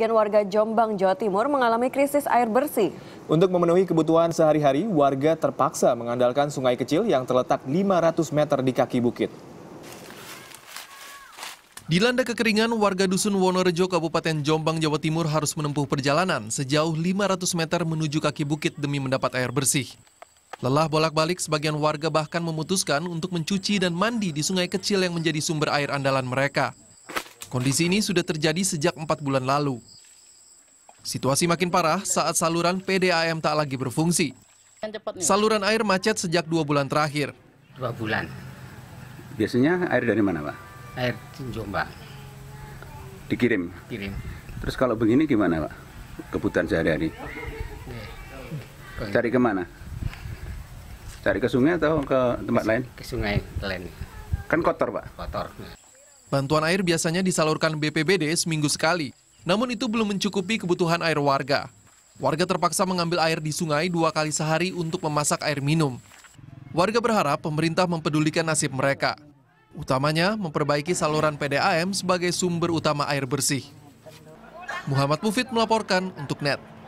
Sebagian warga Jombang, Jawa Timur mengalami krisis air bersih. Untuk memenuhi kebutuhan sehari-hari, warga terpaksa mengandalkan sungai kecil yang terletak 500 meter di kaki bukit. Dilanda kekeringan, warga Dusun Wonorejo, Kabupaten Jombang, Jawa Timur harus menempuh perjalanan sejauh 500 meter menuju kaki bukit demi mendapat air bersih. Lelah bolak-balik, sebagian warga bahkan memutuskan untuk mencuci dan mandi di sungai kecil yang menjadi sumber air andalan mereka. Kondisi ini sudah terjadi sejak empat bulan lalu. Situasi makin parah saat saluran PDAM tak lagi berfungsi. Saluran air macet sejak dua bulan terakhir. Dua bulan. Biasanya air dari mana, Pak? Air Jombang. Dikirim? Kirim. Terus kalau begini gimana, Pak? Kebutuhan sehari-hari. Cari kemana? Cari ke sungai atau ke tempat ke, lain? Ke sungai lain. Kan kotor, Pak? Kotor. Bantuan air biasanya disalurkan BPBD seminggu sekali, namun itu belum mencukupi kebutuhan air warga. Warga terpaksa mengambil air di sungai dua kali sehari untuk memasak air minum. Warga berharap pemerintah mempedulikan nasib mereka, utamanya memperbaiki saluran PDAM sebagai sumber utama air bersih. Muhammad Mufid melaporkan untuk NET.